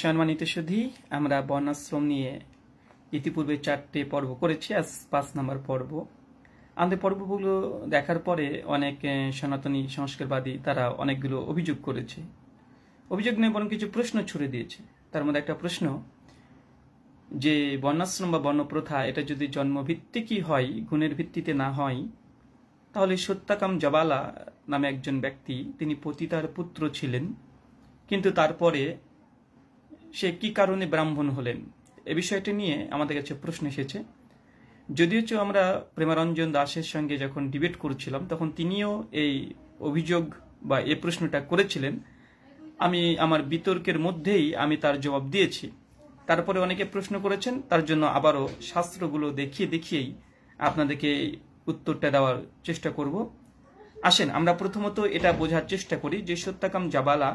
সম্মানিত সুধি আমরা বর্ণাশ্রম নিয়ে ইতিপূর্বে চারটে পর্ব করেছি আজ পাঁচ নম্বর পর্ব আমাদের পর্বগুলো দেখার পরে অনেক সনাতনী সংস্কারবাদী তারা অনেকগুলো অভিযোগ করেছে অভিযোগ নিয়ে বরং কিছু প্রশ্ন ছুড়ে দিয়েছে তার মধ্যে একটা প্রশ্ন যে বর্ণাশ্রম বা বর্ণপ্রথা এটা যদি জন্মভিত্তিকই হয় গুণের ভিত্তিতে না হয় তাহলে সত্যাকাম জবালা নামে একজন ব্যক্তি তিনি পতিতার পুত্র ছিলেন কিন্তু তারপরে সে কি কারণে ব্রাহ্মণ হলেন এ বিষয়টি নিয়ে আমাদের কাছে প্রশ্ন এসেছে যদিও আমরা প্রেমারঞ্জন দাসের সঙ্গে যখন ডিবেট করছিলাম তখন তিনিও এই অভিযোগ বা এ প্রশ্নটা করেছিলেন আমি আমার বিতর্কের মধ্যেই আমি তার জবাব দিয়েছি তারপরে অনেকে প্রশ্ন করেছেন তার জন্য আবারও শাস্ত্রগুলো দেখিয়ে দেখিয়েই আপনাদেরকে উত্তরটা দেওয়ার চেষ্টা করব আসেন আমরা প্রথমত এটা বোঝার চেষ্টা করি যে সত্যাকাম জাবালা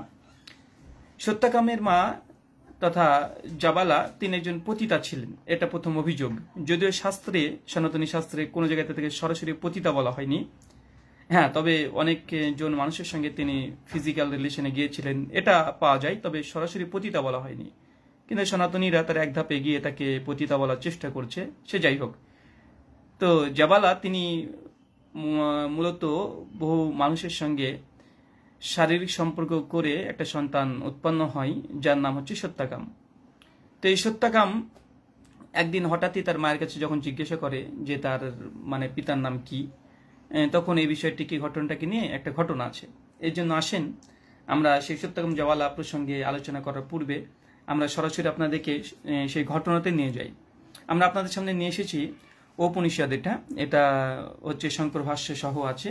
সত্যাকামের মা তথা জাবালা তিনি একজন পতিতা ছিলেন এটা প্রথম অভিযোগ যদিও শাস্ত্রে সনাতনী শাস্ত্রে কোনো জায়গাতে থেকে সরাসরি পতিতা বলা হয়নি হ্যাঁ তবে অনেক জন মানুষের সঙ্গে তিনি ফিজিক্যাল রিলেশনে গিয়েছিলেন এটা পাওয়া যায় তবে সরাসরি পতিতা বলা হয়নি কিন্তু সনাতনীরা তার এক ধাপে গিয়ে তাকে পতিতা বলার চেষ্টা করছে সে যাই হোক তো জাবালা তিনি মূলত বহু মানুষের সঙ্গে শারীরিক সম্পর্ক করে একটা সন্তান উৎপন্ন হয় যার নাম হচ্ছে সত্যাকাম তো এই সত্যাকাম একদিন হঠাৎই তার মায়ের কাছে যখন জিজ্ঞাসা করে যে তার মানে পিতার নাম কি তখন এই বিষয়টি কি ঘটনাটাকে নিয়ে একটা ঘটনা আছে এর জন্য আসেন আমরা সেই সত্যাকাম জওয়ালা প্রসঙ্গে আলোচনা করার পূর্বে আমরা সরাসরি আপনাদেরকে সেই ঘটনাতে নিয়ে যাই আমরা আপনাদের সামনে নিয়ে এসেছি উপনিষদ এটা এটা হচ্ছে শঙ্কর ভাষ্য সহ আছে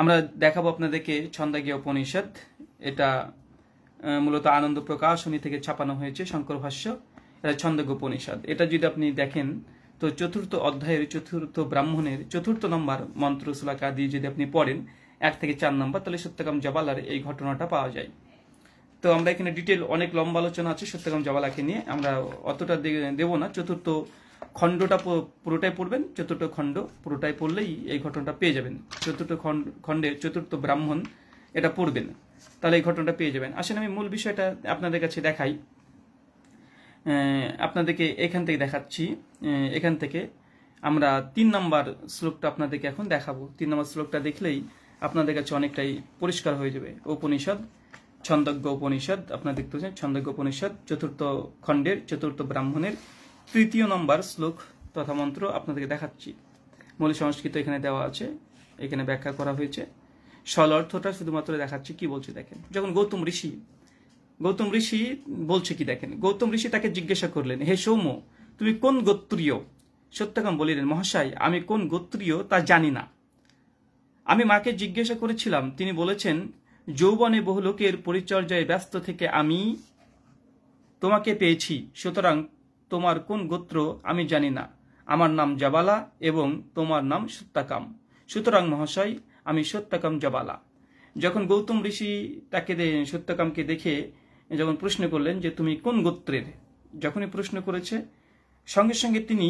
আমরা দেখাবো আপনাদেরকে ছন্দাগীয় উপনিষদ এটা মূলত আনন্দ প্রকাশনী থেকে ছাপানো হয়েছে শঙ্কর ভাষ্য এটা ছন্দগ উপনিষদ এটা যদি আপনি দেখেন তো চতুর্থ অধ্যায়ের চতুর্থ ব্রাহ্মণের চতুর্থ নম্বর মন্ত্র শ্লোকা দিয়ে যদি আপনি পড়েন এক থেকে চার নম্বর তাহলে সত্যকাম জবালার এই ঘটনাটা পাওয়া যায় তো আমরা এখানে ডিটেল অনেক লম্বা আলোচনা আছে সত্যকাম জবালাকে নিয়ে আমরা অতটা দেব না চতুর্থ খণ্ডটা পুরোটাই পড়বেন চতুর্থ খণ্ড পুরোটাই পড়লেই এই ঘটনাটা পেয়ে যাবেন চতুর্থ খণ্ড খণ্ডে চতুর্থ ব্রাহ্মণ এটা পড়বেন তাহলে এই ঘটনাটা পেয়ে যাবেন আসেন আমি মূল বিষয়টা আপনাদের কাছে দেখাই আপনাদেরকে এখান থেকে দেখাচ্ছি এখান থেকে আমরা তিন নম্বর শ্লোকটা আপনাদেরকে এখন দেখাবো তিন নম্বর শ্লোকটা দেখলেই আপনাদের কাছে অনেকটাই পরিষ্কার হয়ে যাবে উপনিষদ ছন্দজ্ঞ উপনিষদ আপনারা দেখতে পাচ্ছেন ছন্দজ্ঞ উপনিষদ চতুর্থ খণ্ডের চতুর্থ ব্রাহ্মণের তৃতীয় নম্বর শ্লোক তথা মন্ত্র আপনাদেরকে দেখাচ্ছি মূল সংস্কৃত এখানে দেওয়া আছে এখানে ব্যাখ্যা করা হয়েছে সল অর্থটা শুধুমাত্র দেখাচ্ছি কি বলছে দেখেন যখন গৌতম ঋষি গৌতম ঋষি বলছে কি দেখেন গৌতম ঋষি তাকে জিজ্ঞাসা করলেন হে সৌম তুমি কোন গোত্রীয় সত্যকাম বলিলেন মহাশয় আমি কোন গোত্রীয় তা জানি না আমি মাকে জিজ্ঞাসা করেছিলাম তিনি বলেছেন যৌবনে বহু লোকের পরিচর্যায় ব্যস্ত থেকে আমি তোমাকে পেয়েছি সুতরাং তোমার কোন গোত্র আমি জানি না আমার নাম জাবালা এবং তোমার নাম সত্যাকাম সুতরাং মহাশয় আমি সত্যাকাম জাবালা যখন গৌতম ঋষি তাকে সত্যকামকে দেখে যখন প্রশ্ন করলেন যে তুমি কোন গোত্রের যখনই প্রশ্ন করেছে সঙ্গে সঙ্গে তিনি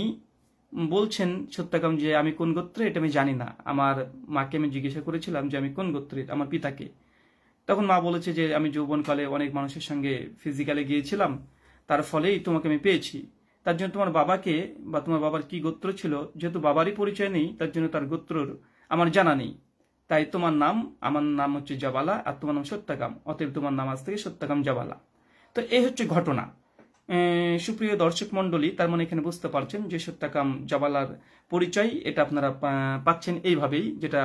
বলছেন সত্যাকাম যে আমি কোন গোত্রে এটা আমি জানি না আমার মাকে আমি জিজ্ঞাসা করেছিলাম যে আমি কোন গোত্রের আমার পিতাকে তখন মা বলেছে যে আমি যৌবনকালে অনেক মানুষের সঙ্গে ফিজিক্যালে গিয়েছিলাম তার ফলেই তোমাকে আমি পেয়েছি তার জন্য তোমার বাবাকে বা তোমার বাবার কি গোত্র ছিল যেহেতু বাবারই পরিচয় নেই তার জন্য তার গোত্রর আমার জানা নেই তাই তোমার নাম আমার নাম হচ্ছে জাবালা আর তোমার নাম সত্যাকাম অতএব তোমার নাম আজ থেকে সত্যাকাম জাবালা তো এই হচ্ছে ঘটনা সুপ্রিয় দর্শক মন্ডলী তার মানে এখানে বুঝতে পারছেন যে সত্যাকাম জাবালার পরিচয় এটা আপনারা পাচ্ছেন এইভাবেই যেটা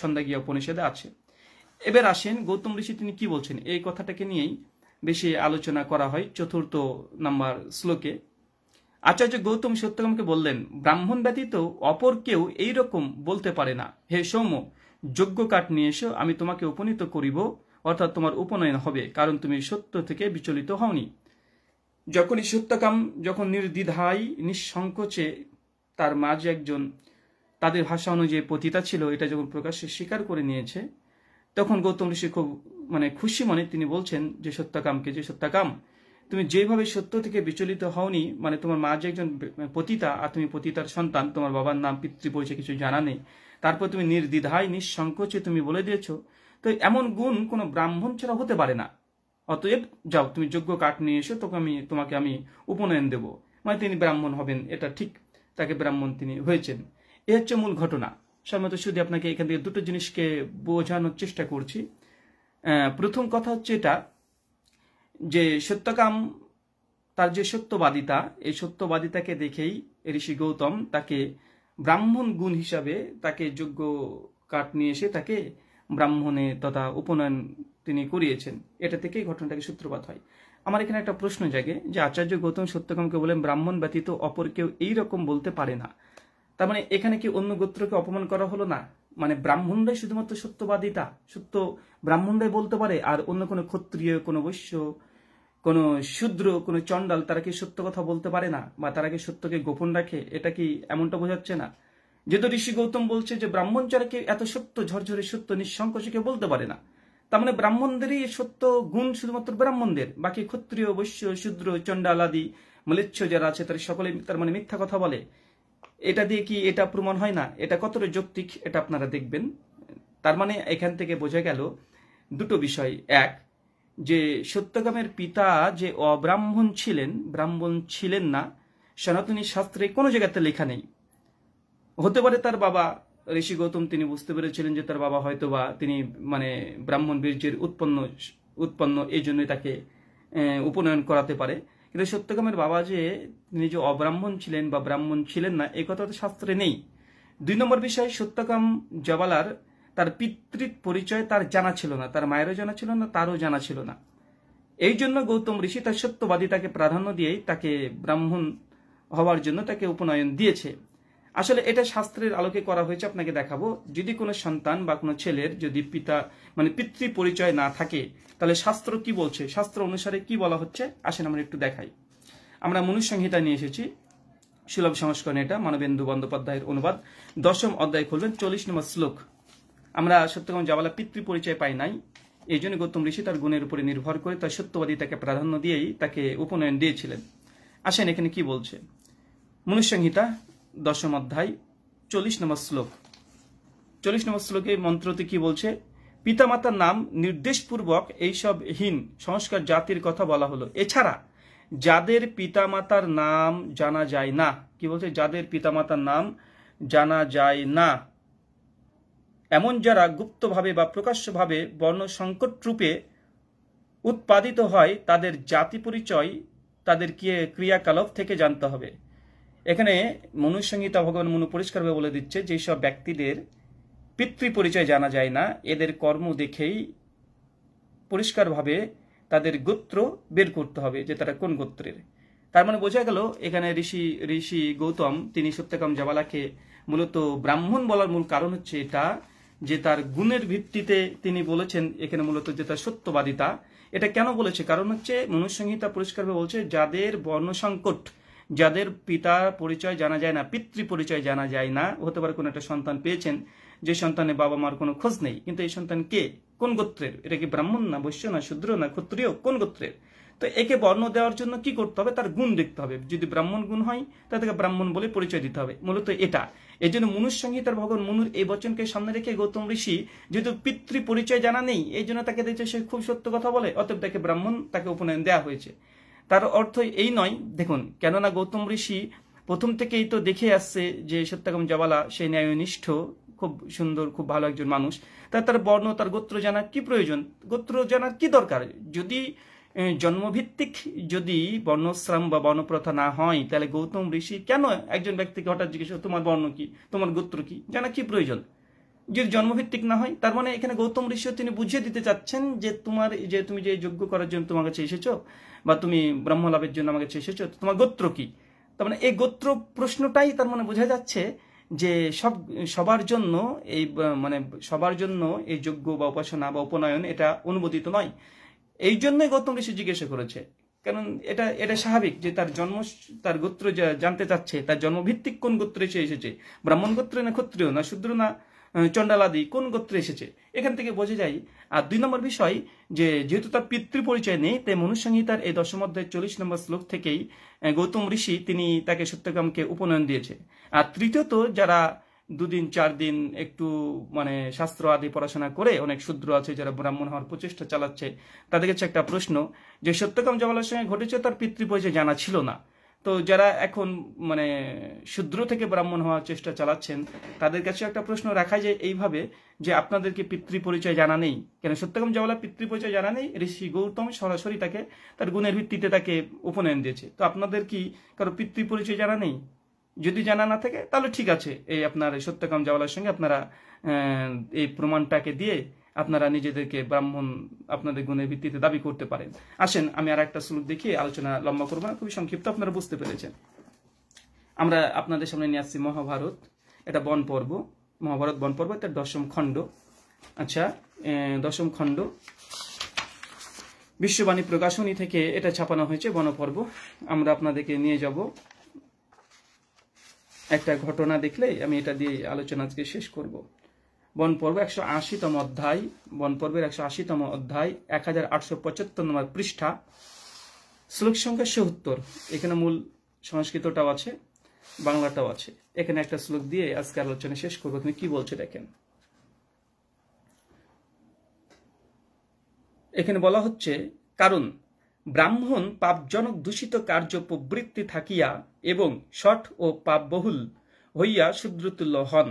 ছন্দাগিয়া উপনিষদে আছে এবার আসেন গৌতম ঋষি তিনি কি বলছেন এই কথাটাকে নিয়েই বেশি আলোচনা করা হয় চতুর্থ নাম্বার শ্লোকে আচার্য গৌতম সত্যকামকে বললেন ব্রাহ্মণ ব্যতীত অপর কেউ এইরকম বলতে পারে না হে সৌম যোগ্য কাঠ নিয়ে এসো আমি তোমাকে উপনীত করিব অর্থাৎ তোমার উপনয়ন হবে কারণ তুমি সত্য থেকে বিচলিত হওনি যখনই সত্যকাম যখন নির্দ্বিধায় নিঃসংকোচে তার মাঝে একজন তাদের ভাষা অনুযায়ী পতিতা ছিল এটা যখন প্রকাশ্যে স্বীকার করে নিয়েছে তখন গৌতম ঋষি খুব মানে খুশি মনে তিনি বলছেন যে সত্যাকামকে যে সত্যাকাম তুমি যেভাবে সত্য থেকে বিচলিত হওনি মানে তোমার মা যে একজন মানে পতিতা আর তুমি পতিতার সন্তান তোমার বাবার নাম পিতৃ পরিচয় কিছু জানা নেই তারপর তুমি নির্দ্বিধায় নিঃসংকোচে তুমি বলে দিয়েছ তো এমন গুণ কোনো ব্রাহ্মণ ছাড়া হতে পারে না অতএব যাও তুমি যোগ্য কাঠ নিয়ে এসো তোকে আমি তোমাকে আমি উপনয়ন দেব মানে তিনি ব্রাহ্মণ হবেন এটা ঠিক তাকে ব্রাহ্মণ তিনি হয়েছেন এ হচ্ছে মূল ঘটনা সম্ভবত শুধু আপনাকে এখান থেকে দুটো জিনিসকে বোঝানোর চেষ্টা করছি প্রথম কথা হচ্ছে এটা যে সত্যকাম তার যে সত্যবাদিতা এই সত্যবাদিতাকে দেখেই ঋষি গৌতম তাকে ব্রাহ্মণ গুণ হিসাবে তাকে যোগ্য কাঠ নিয়ে এসে তাকে ব্রাহ্মণে তথা উপনয়ন তিনি করিয়েছেন এটা থেকেই ঘটনাটাকে সূত্রপাত হয় আমার এখানে একটা প্রশ্ন জাগে যে আচার্য গৌতম সত্যকামকে বলেন ব্রাহ্মণ ব্যতীত অপর কেউ এইরকম বলতে পারে না তার মানে এখানে কি অন্য গোত্রকে অপমান করা হলো না মানে ব্রাহ্মণরাই শুধুমাত্র সত্যবাদিতা সত্য ব্রাহ্মণরাই বলতে পারে আর অন্য কোনো ক্ষত্রিয় কোনো বৈশ্য কোনো শূদ্র কোনো চণ্ডাল তারা কি সত্য কথা বলতে পারে না বা তারা কি সত্যকে গোপন রাখে এটা কি এমনটা বোঝাচ্ছে না যেহেতু ঋষি গৌতম বলছে যে ব্রাহ্মণ যারা কি এত সত্য ঝরঝরে সত্য নিঃসংকোচে কেউ বলতে পারে না তার মানে ব্রাহ্মণদেরই সত্য গুণ শুধুমাত্র ব্রাহ্মণদের বাকি ক্ষত্রিয় বৈশ্য শূদ্র চণ্ডাল আদি মলেচ্ছ যারা আছে তারা সকলে তার মানে মিথ্যা কথা বলে এটা দিয়ে কি এটা প্রমাণ হয় না এটা কতটা যৌক্তিক এটা আপনারা দেখবেন তার মানে এখান থেকে বোঝা গেল দুটো বিষয় এক যে সত্যগামের পিতা যে অব্রাহ্মণ ছিলেন ব্রাহ্মণ ছিলেন না সনাতনী শাস্ত্রে কোনো জায়গাতে লেখা নেই হতে পারে তার বাবা ঋষি গৌতম তিনি বুঝতে পেরেছিলেন যে তার বাবা হয়তো বা তিনি মানে ব্রাহ্মণ বীর্যের উৎপন্ন উৎপন্ন এই জন্যই তাকে উপনয়ন করাতে পারে কিন্তু সত্যকামের বাবা যে তিনি যে অব্রাহ্মণ ছিলেন বা ব্রাহ্মণ ছিলেন না এ কথা তো শাস্ত্রে নেই দুই নম্বর বিষয় সত্যকাম জবালার তার পিতৃত পরিচয় তার জানা ছিল না তার মায়েরও জানা ছিল না তারও জানা ছিল না এই জন্য গৌতম ঋষি তার তাকে প্রাধান্য দিয়েই তাকে ব্রাহ্মণ হওয়ার জন্য তাকে উপনয়ন দিয়েছে আসলে এটা শাস্ত্রের আলোকে করা হয়েছে আপনাকে দেখাবো যদি কোনো সন্তান বা কোনো ছেলের যদি পিতা মানে পিতৃ পরিচয় না থাকে তাহলে শাস্ত্র কি বলছে শাস্ত্র অনুসারে কি বলা হচ্ছে আসেন আমরা একটু দেখাই আমরা মনুসংহিতা নিয়ে এসেছি সুলভ সংস্করণে এটা মানবেন্দু বন্দ্যোপাধ্যায়ের অনুবাদ দশম অধ্যায় খুলবেন চল্লিশ নম্বর শ্লোক আমরা সত্যগম জাওয়ালা পিতৃ পরিচয় পাই নাই এই জন্য গৌতম ঋষি তার গুণের উপরে নির্ভর করে তার সত্যবাদী তাকে প্রাধান্য দিয়েই তাকে উপনয়ন দিয়েছিলেন আসেন এখানে কি বলছে মনুসংহিতা দশম অধ্যায় চল্লিশ নম্বর শ্লোক চল্লিশ নম্বর শ্লোকে মন্ত্রতে কি বলছে পিতামাতার নাম নির্দেশপূর্বক এইসব হীন সংস্কার জাতির কথা বলা হলো এছাড়া যাদের পিতামাতার নাম জানা যায় না কি বলছে যাদের পিতামাতার নাম জানা যায় না এমন যারা গুপ্তভাবে বা প্রকাশ্যভাবে বর্ণ সংকট রূপে উৎপাদিত হয় তাদের জাতি পরিচয় তাদের ক্রিয়াকলাপ থেকে জানতে হবে এখানে মনুসংহিতা ভগবান মনু পরিষ্কারভাবে বলে দিচ্ছে যেসব ব্যক্তিদের পিতৃ পরিচয় জানা যায় না এদের কর্ম দেখেই পরিষ্কারভাবে তাদের গোত্র বের করতে হবে যে তারা কোন গোত্রের তার মানে বোঝা গেল এখানে ঋষি ঋষি গৌতম তিনি সত্যকাম জাবালাকে মূলত ব্রাহ্মণ বলার মূল কারণ হচ্ছে এটা যে তার গুণের ভিত্তিতে তিনি বলেছেন এখানে মূলত যে তার সত্যবাদিতা এটা কেন বলেছে কারণ হচ্ছে মনুসংহিতা পরিষ্কারভাবে বলছে যাদের বর্ণ সংকট যাদের পিতা পরিচয় জানা যায় না পিতৃ পরিচয় জানা যায় না হতে পারে কোনো একটা সন্তান পেয়েছেন যে সন্তানে বাবা মার কোনো খোঁজ নেই কিন্তু এই সন্তান কে কোন গোত্রের এটা কি ব্রাহ্মণ না বৈশ্য না শূদ্র না ক্ষত্রিয় কোন গোত্রের তো একে বর্ণ দেওয়ার জন্য কি করতে হবে তার গুণ দেখতে হবে যদি ব্রাহ্মণ গুণ হয় তাদেরকে ব্রাহ্মণ বলে পরিচয় দিতে হবে মূলত এটা এই জন্য মনুসংহিতার ভগবান মনুর এই বচনকে সামনে রেখে গৌতম ঋষি যেহেতু পিতৃ পরিচয় জানা নেই এই জন্য তাকে দেখছে সে খুব সত্য কথা বলে অতএব তাকে ব্রাহ্মণ তাকে উপনয়ন দেওয়া হয়েছে তার অর্থ এই নয় দেখুন কেননা গৌতম ঋষি প্রথম থেকেই তো দেখে আসছে যে সত্যাগম জবালা সে ন্যায়নিষ্ঠ খুব সুন্দর খুব ভালো একজন মানুষ তার তার বর্ণ তার গোত্র জানার কি প্রয়োজন গোত্র জানার কি দরকার যদি জন্মভিত্তিক যদি বর্ণশ্রম বা বর্ণপ্রথা না হয় তাহলে গৌতম ঋষি কেন একজন ব্যক্তিকে হঠাৎ জিজ্ঞেস তোমার বর্ণ কি তোমার গোত্র কি জানা কি প্রয়োজন যদি জন্মভিত্তিক না হয় তার মানে এখানে গৌতম ঋষিও তিনি বুঝিয়ে দিতে চাচ্ছেন যে তোমার যে তুমি যে যোগ্য করার জন্য তোমার কাছে এসেছো বা তুমি ব্রহ্ম লাভের জন্য আমার কাছে এসেছো তোমার গোত্র কি তার মানে এই গোত্র প্রশ্নটাই তার মানে বোঝা যাচ্ছে যে সব সবার জন্য এই মানে সবার জন্য এই যোগ্য বা উপাসনা বা উপনয়ন এটা অনুমোদিত নয় এই জন্যই গৌতম ঋষি জিজ্ঞাসা করেছে কারণ এটা এটা স্বাভাবিক যে তার জন্ম তার গোত্র জানতে চাচ্ছে তার জন্মভিত্তিক কোন গোত্রে সে এসেছে ব্রাহ্মণ গোত্রে না ক্ষত্রিয় না শূদ্র না আদি কোন গোত্রে এসেছে এখান থেকে বোঝা যায় আর দুই নম্বর বিষয় যে যেহেতু তার পিতৃ পরিচয় নেই তাই মনুসংহিতার এই দশম চল্লিশ নম্বর শ্লোক থেকেই গৌতম ঋষি তিনি তাকে সত্যগ্রামকে উপনয়ন দিয়েছে আর তৃতীয়ত যারা দুদিন চার দিন একটু মানে শাস্ত্র আদি পড়াশোনা করে অনেক শূদ্র আছে যারা ব্রাহ্মণ হওয়ার প্রচেষ্টা চালাচ্ছে তাদের কাছে একটা প্রশ্ন যে সত্যকাম জওয়ালের সঙ্গে ঘটেছে তার পিতৃ পরিচয় জানা ছিল না তো যারা এখন মানে শূদ্র থেকে ব্রাহ্মণ হওয়ার চেষ্টা চালাচ্ছেন তাদের কাছে একটা প্রশ্ন রাখা যায় এইভাবে যে আপনাদেরকে পিতৃ পরিচয় জানা নেই কেন সত্যকম জওয়ালা পিতৃ পরিচয় জানা নেই ঋষি গৌতম সরাসরি তাকে তার গুণের ভিত্তিতে তাকে উপনয়ন দিয়েছে তো আপনাদের কি কারো পিতৃ পরিচয় জানা নেই যদি জানা না থাকে তাহলে ঠিক আছে এই আপনার সত্যকাম জাওয়ালার সঙ্গে আপনারা এই প্রমাণটাকে দিয়ে আপনারা নিজেদেরকে ব্রাহ্মণ আপনাদের গুণের ভিত্তিতে দাবি করতে পারেন আসেন আমি আর একটা শ্লোক দেখিয়ে আলোচনা লম্বা করবো না খুবই সংক্ষিপ্ত আপনারা বুঝতে পেরেছেন আমরা আপনাদের সামনে নিয়ে আসছি মহাভারত এটা বন পর্ব মহাভারত বন পর্ব এটা দশম খণ্ড আচ্ছা দশম খণ্ড বিশ্ববাণী প্রকাশনী থেকে এটা ছাপানো হয়েছে বনপর্ব আমরা আপনাদেরকে নিয়ে যাব একটা ঘটনা দেখলে আমি এটা দিয়ে আলোচনা আজকে শেষ করব বন পর্ব একশো আশিতম অধ্যায় বন পর্বের একশো আশিতম অধ্যায় এক হাজার আটশো পঁচাত্তর নম্বর পৃষ্ঠা শ্লোক সংখ্যা সত্তর এখানে মূল সংস্কৃতটাও আছে বাংলাটাও আছে এখানে একটা শ্লোক দিয়ে আজকে আলোচনা শেষ করবো তুমি কি বলছো দেখেন এখানে বলা হচ্ছে কারণ ব্রাহ্মণ পাপজনক দূষিত কার্য প্রবৃত্তি থাকিয়া এবং ষট ও পাপবহুল হইয়া শুদ্রতুল্য হন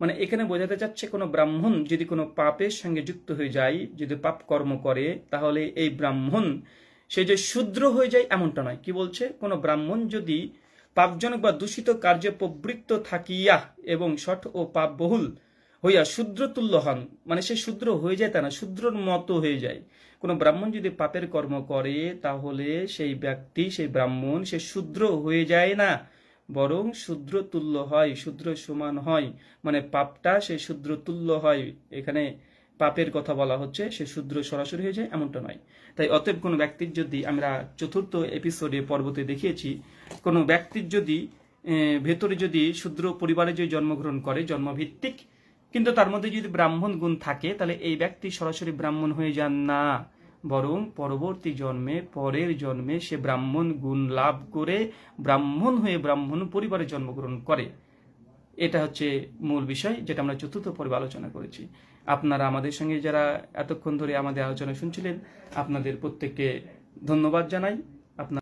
মানে এখানে বোঝাতে চাচ্ছে কোনো ব্রাহ্মণ যদি কোনো পাপের সঙ্গে যুক্ত হয়ে যায় যদি পাপ কর্ম করে তাহলে এই ব্রাহ্মণ সে যে শূদ্র হয়ে যায় এমনটা নয় কি বলছে কোনো ব্রাহ্মণ যদি পাপজনক বা দূষিত কার্যে প্রবৃত্ত থাকিয়া এবং সঠ ও পাপবহুল হইয়া তুল্য হন মানে সে শূদ্র হয়ে যায় তা না শূদ্রর মতো হয়ে যায় কোনো ব্রাহ্মণ যদি পাপের কর্ম করে তাহলে সেই ব্যক্তি সেই ব্রাহ্মণ সে শূদ্র হয়ে যায় না বরং শূদ্র তুল্য হয় শূদ্র সমান হয় মানে পাপটা সে শূদ্র তুল্য হয় এখানে পাপের কথা বলা হচ্ছে সে শূদ্র সরাসরি হয়ে যায় এমনটা নয় তাই অতএব কোনো ব্যক্তির যদি আমরা চতুর্থ এপিসোডে পর্বতে দেখিয়েছি কোনো ব্যক্তির যদি ভেতরে যদি শূদ্র পরিবারে যদি জন্মগ্রহণ করে জন্মভিত্তিক কিন্তু তার মধ্যে যদি ব্রাহ্মণ গুণ থাকে তাহলে এই ব্যক্তি সরাসরি ব্রাহ্মণ হয়ে যান না বরং পরবর্তী জন্মে পরের জন্মে সে ব্রাহ্মণ গুণ লাভ করে ব্রাহ্মণ হয়ে ব্রাহ্মণ পরিবারে জন্মগ্রহণ করে এটা হচ্ছে মূল বিষয় যেটা আমরা চতুর্থ পর্বে আলোচনা করেছি আপনারা আমাদের সঙ্গে যারা এতক্ষণ ধরে আমাদের আলোচনা শুনছিলেন আপনাদের প্রত্যেককে ধন্যবাদ জানাই